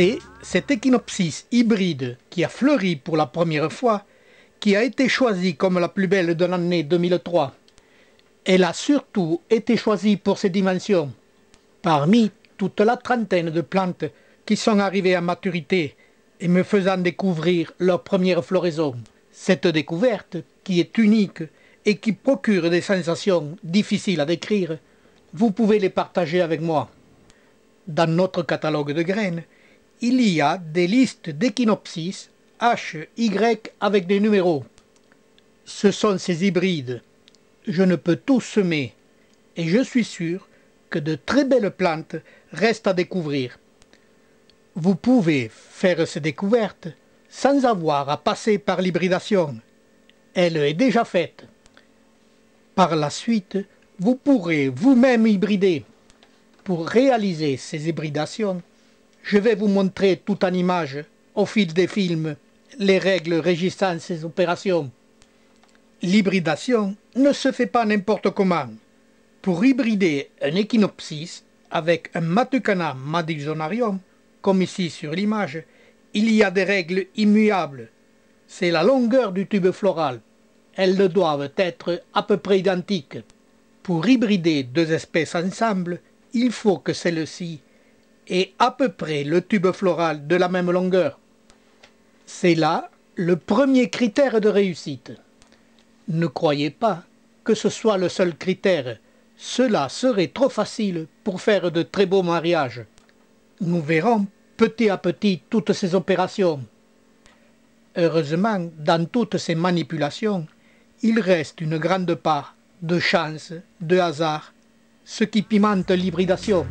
c'est cette Echinopsis hybride qui a fleuri pour la première fois qui a été choisie comme la plus belle de l'année 2003. Elle a surtout été choisie pour ses dimensions. Parmi toute la trentaine de plantes qui sont arrivées à maturité et me faisant découvrir leur première floraison, cette découverte, qui est unique et qui procure des sensations difficiles à décrire, vous pouvez les partager avec moi. Dans notre catalogue de graines, il y a des listes H, Y avec des numéros. Ce sont ces hybrides. Je ne peux tout semer et je suis sûr que de très belles plantes restent à découvrir. Vous pouvez faire ces découvertes sans avoir à passer par l'hybridation. Elle est déjà faite. Par la suite, vous pourrez vous-même hybrider. Pour réaliser ces hybridations, je vais vous montrer tout en images, au fil des films, les règles régissant ces opérations. L'hybridation ne se fait pas n'importe comment. Pour hybrider un Echinopsis avec un matucana madisonarium, comme ici sur l'image, il y a des règles immuables. C'est la longueur du tube floral. Elles doivent être à peu près identiques. Pour hybrider deux espèces ensemble, il faut que celle-ci et à peu près le tube floral de la même longueur. C'est là le premier critère de réussite. Ne croyez pas que ce soit le seul critère. Cela serait trop facile pour faire de très beaux mariages. Nous verrons petit à petit toutes ces opérations. Heureusement, dans toutes ces manipulations, il reste une grande part de chance, de hasard, ce qui pimente l'hybridation.